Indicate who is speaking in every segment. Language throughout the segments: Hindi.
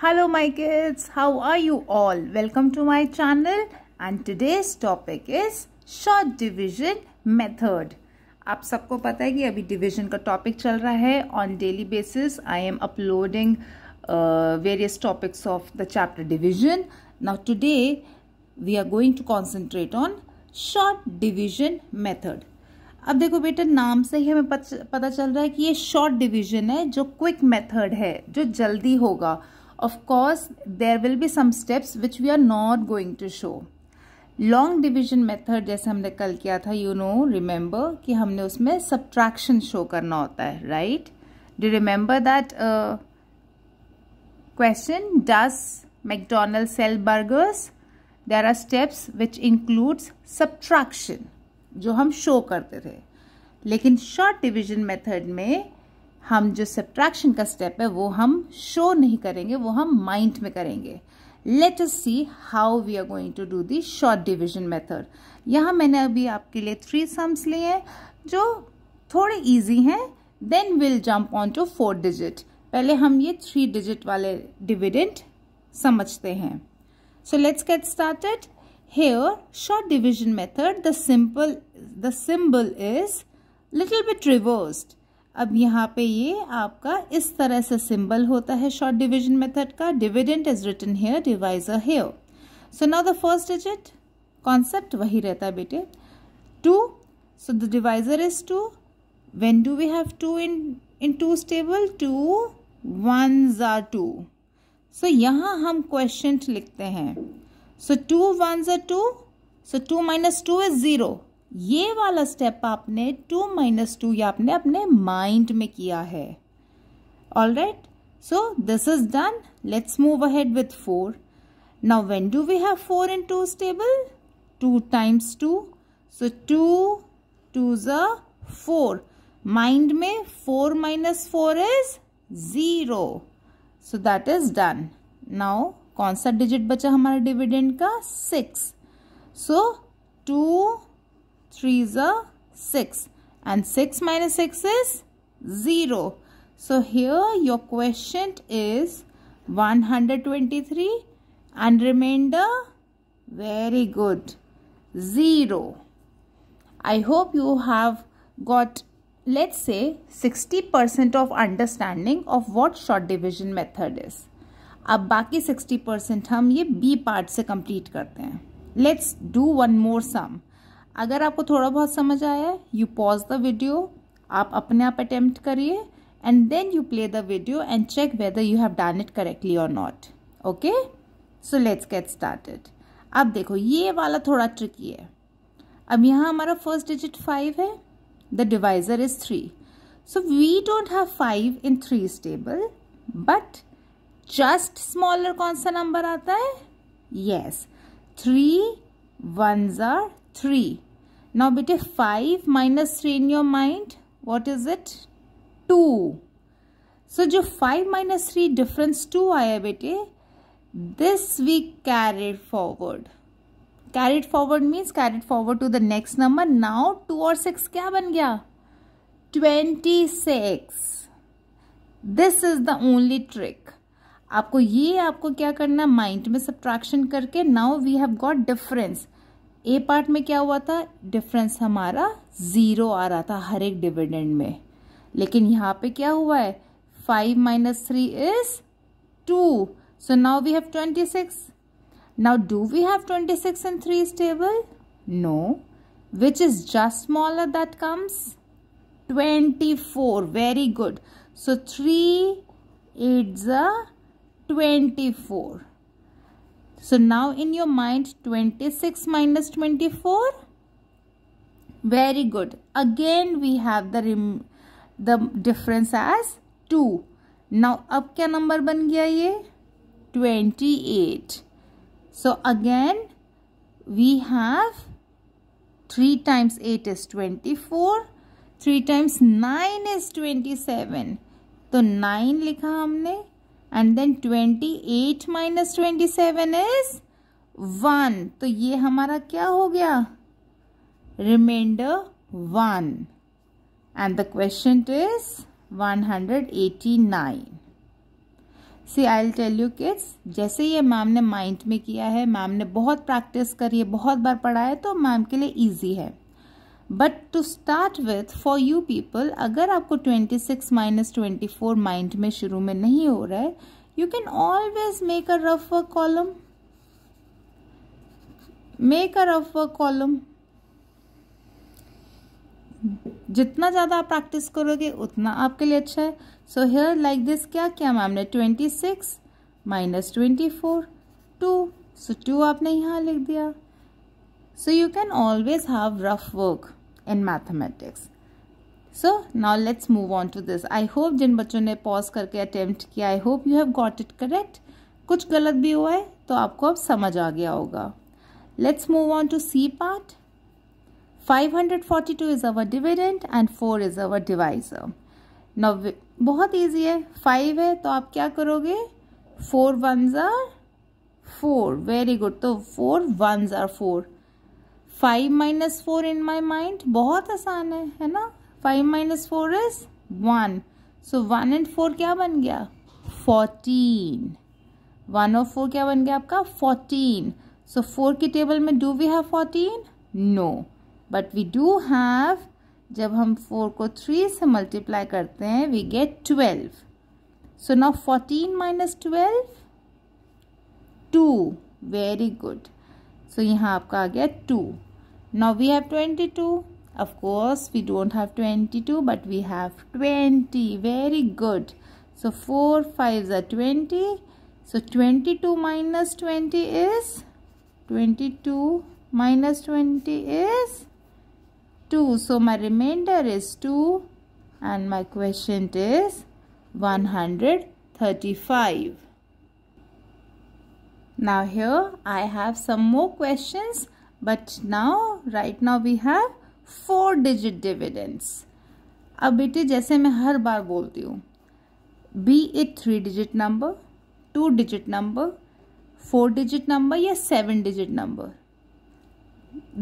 Speaker 1: Hello my kids, how are you all? Welcome to my channel and today's topic is short division method. आप सबको पता है कि अभी division का topic चल रहा है on daily basis I am uploading uh, various topics of the chapter division. Now today we are going to concentrate on short division method. अब देखो बेटा नाम से ही हमें पता चल रहा है कि ये शॉर्ट डिवीजन है जो क्विक मेथड है जो जल्दी होगा Of course, there will be some steps which we are not going to show. Long division method जैसे हमने कल किया था यू नो रिमेंबर कि हमने उसमें सब्ट्रैक्शन शो करना होता है right do remember that question does mcdonald's sell burgers there are steps which includes subtraction जो हम शो करते थे लेकिन शॉर्ट डिविजन मेथड में हम जो सब्ट्रैक्शन का स्टेप है वो हम शो नहीं करेंगे वो हम माइंड में करेंगे let us see how we are going to do the short division method यहाँ मैंने अभी आपके लिए थ्री सम्स लिए हैं जो थोड़े ईजी हैं then will jump on to four digit पहले हम ये थ्री डिजिट वाले डिविडेंट समझते हैं so let's get started here short division method the simple the symbol is little bit reversed अब यहाँ पे ये आपका इस तरह से सिंबल होता है शॉर्ट डिविजन मेथड का dividend is written here divisor here so now the first digit concept वही रहता है बेटे two so the divisor is two when do we have two in in two stable two one are two so यहाँ हम क्वेश्चन लिखते हैं so two one are two so two minus two is zero ये वाला स्टेप आपने टू माइनस टू या आपने अपने माइंड में किया है all right so this is done let's move ahead with four now when do we have four in two stable two times two so two two are four mind में four minus four is zero so that is done now कौन सा डिजिट बचा हमारा डिविडेंड का six so two 3 is a 6 and 6 minus 6 is 0. So here your quotient is 123 and remainder very good 0. I hope you have got let's say 60% of understanding of what short division method is. अब बाकी 60% हम ये B part से complete करते हैं do one more sum. सम अगर आपको थोड़ा बहुत समझ आया यू पॉज द वीडियो आप अपने आप अटेम्प्ट करिए and then you play the video and check whether you have done it correctly और not okay so let's get started अब देखो ये वाला थोड़ा ट्रिकी है अब यहाँ हमारा फर्स्ट डिजिट फाइव है the divisor is three so we don't have five in three stable but just smaller कौन सा नंबर आता है yes three one are three Now, beta 5 minus 3 in your mind, what is it? 2. So, जो 5 minus 3 difference 2 आया बेटे this we carried forward. Carried forward means carried forward to the next number. Now, 2 और 6 क्या बन गया? 26. This is the only trick. आपको ये आपको क्या करना माइंड में सब्ट्रैक्शन करके now we have got difference a part में क्या हुआ था डिफरेंस हमारा ज़ीरो आ रहा था हर एक डिविडेंड में लेकिन यहाँ पे क्या हुआ है five minus three is two so now we have twenty six now do we have twenty six in three table no just smaller that comes twenty four very good so three it's a twenty four So now in your mind 26 minus 24. Very good. Again we have the the difference as 2. Now अब क्या number बन गया ये 28. So again we have 3 times 8 is 24. 3 times 9 is 27. तो 9 लिखा हमने and then twenty eight minus twenty seven is one तो ये हमारा क्या हो गया reminder one is one hundred eighty 189 see I tell you kids जैसे ये मैम ने माइंड में किया है मैम ने बहुत प्रैक्टिस करी है बहुत बार पढ़ा है तो मैम के लिए इजी है but to start with for you people अगर आपको 26 six minus twenty four mind में शुरू में नहीं हो रहा है you can always make a rough work column make a rough work column जितना ज़्यादा आप प्रैक्टिस करोगे उतना आपके लिए अच्छा है सो हेयर लाइक दिस क्या क्या मैम ने twenty six minus twenty four two so two आपने यहां लिख दिया so you can always have rough work in mathematics so now let's move on to this I hope जिन बच्चों ने पॉज करके अटेम्प्ट किया I hope you have got it correct कुछ गलत भी हुआ है तो आपको अब समझ आ गया होगा let's move on to C part 542 is our dividend and 4 is our divisor now बहुत इजी है फाइव है तो आप क्या करोगे four one are four very good तो four one are four five minus four in my mind बहुत आसान है है ना five minus four is one so one and four क्या बन गया फोर्टीन वन और फोर क्या बन गया आपका फोर्टीन सो फोर की टेबल में do we have fourteen no but we do have जब हम फोर को थ्री से मल्टीप्लाई करते हैं we get twelve so now fourteen minus twelve two very good so यहाँ आपका आ गया two Now we have 22. Of course, we don't have 22, but we have 20. Very good. So 4 5s are 20. So 22 minus 20 is 22 minus 20 is 2. So my remainder is 2 and my quotient is 135. Now here I have some more questions but now right now we have four digit dividends अब बेटे जैसे मैं हर बार बोलती हूँ be a three digit number two digit number four digit number या seven digit number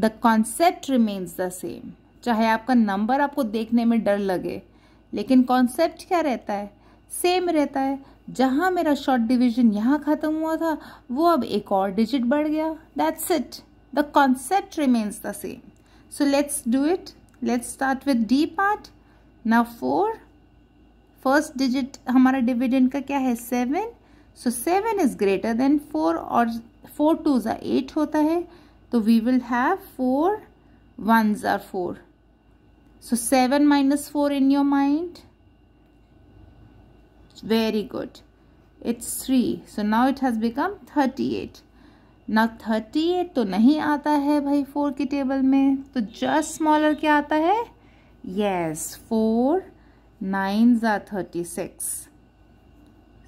Speaker 1: the concept remains the same चाहे आपका नंबर आपको देखने में डर लगे लेकिन कॉन्सेप्ट क्या रहता है सेम रहता है जहाँ मेरा शॉर्ट डिवीजन यहाँ ख़त्म हुआ था वो अब एक और डिजिट बढ़ गया that's it The concept remains the same. So let's do it. Let's start with D part. Now 4. First digit Our dividend का क्या 7. So 7 is greater than 4 Or 4 twos are 8 hota hai. So we will have 4 ones are 4. So 7 minus 4 in your mind. Very good. It's 3. So now it has become 38. ना थर्टी एट तो नहीं आता है भाई फोर की टेबल में तो जस्ट स्मॉलर क्या आता है yes four nine are thirty six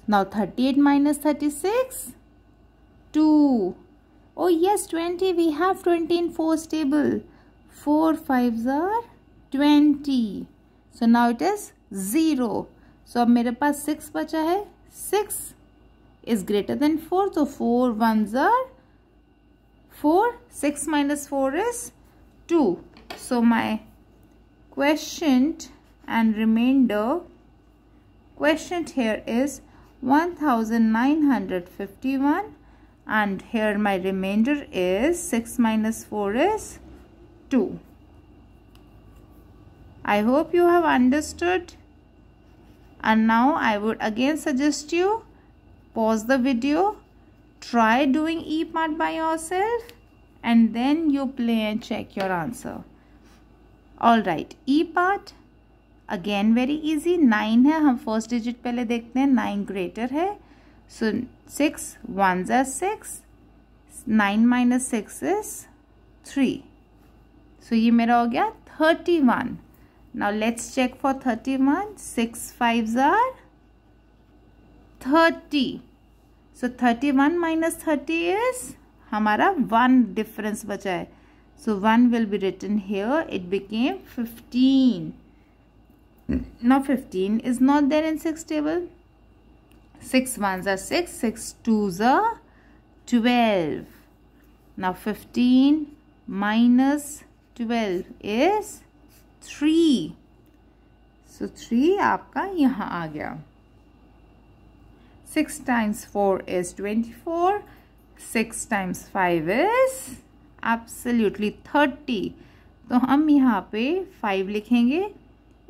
Speaker 1: now thirty eight minus thirty six two oh yes twenty we have twenty in four table four five are twenty so now it is zero so अब मेरे पास सिक्स बचा है six is greater than four तो four one are 4. 6 minus 4 is 2. So my quotient and remainder quotient here is 1951 and here my remainder is 6 minus 4 is 2. I hope you have understood and now I would again suggest you pause the video try doing E part by yourself and then you play and check your answer. Alright, E part again very easy nine है हम फर्स्ट डिजिट पहले देखते हैं नाइन ग्रेटर है so six one are six nine minus six is three so ये मेरा हो गया thirty one now let's check for thirty one six five are thirty so thirty one minus thirty is हमारा वन डिफरेंस बचा है so one will be return here it became fifteen not fifteen is not there in six table six one are six six two are twelve now fifteen minus twelve is three so three आपका यहाँ आ गया 6 times 4 is 24. 6 times 5 is absolutely 30. तो हम यहाँ पे फाइव लिखेंगे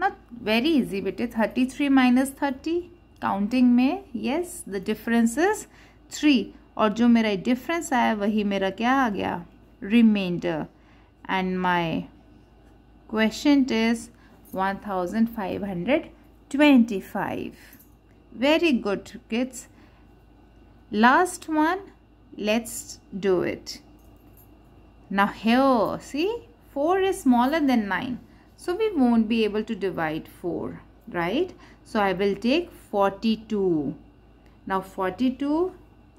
Speaker 1: नॉट वेरी इजी बेटे thirty three minus thirty counting में yes the difference is three और जो मेरा डिफरेंस आया वही मेरा क्या आ गया reminder and my question is one thousand five hundred twenty five Very good kids. Last one. Let's do it. Now here, see, 4 is smaller than 9. So we won't be able to divide 4, right? So I will take 42. Now 42,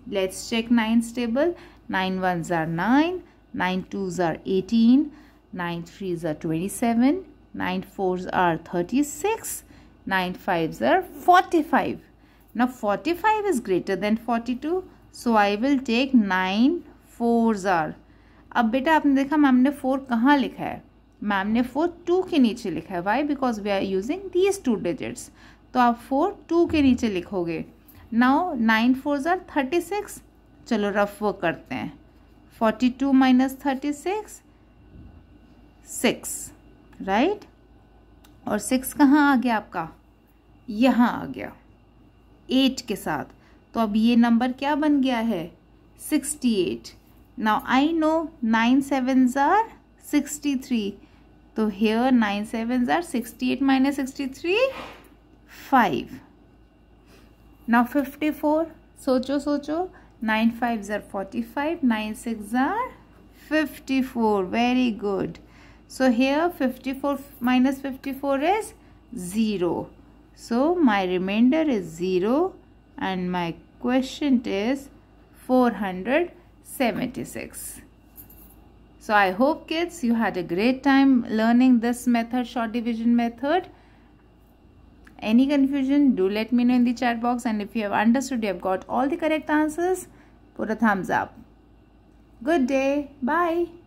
Speaker 1: let's check 9's table. 9 ones are 9, 9 twos are 18, 9 threes are 27, 9 fours are 36, 9 fives are 45. Now 45 is greater than 42. So I will take 9 fours are अब बेटा आपने देखा मैम ने फोर कहाँ लिखा है मैम ने फोर टू के नीचे लिखा है why because we are using these two digits तो आप फोर टू के नीचे लिखोगे now nine four are thirty six चलो रफ वर्क करते हैं forty two minus thirty six six right और सिक्स कहाँ आ गया आपका यहाँ आ गया एट के साथ तो अब ये नंबर क्या बन गया है sixty eight now I know nine seven are sixty three तो here nine seven are sixty eight minus sixty three five now fifty four सोचो सोचो nine five are forty five nine six are fifty four very good so here fifty four minus fifty four is zero So my remainder is 0 and my quotient is 476. So I hope kids you had a great time learning this method short division method. Any confusion do let me know in the chat box and if you have understood you have got all the correct answers put a thumbs up. Good day. Bye.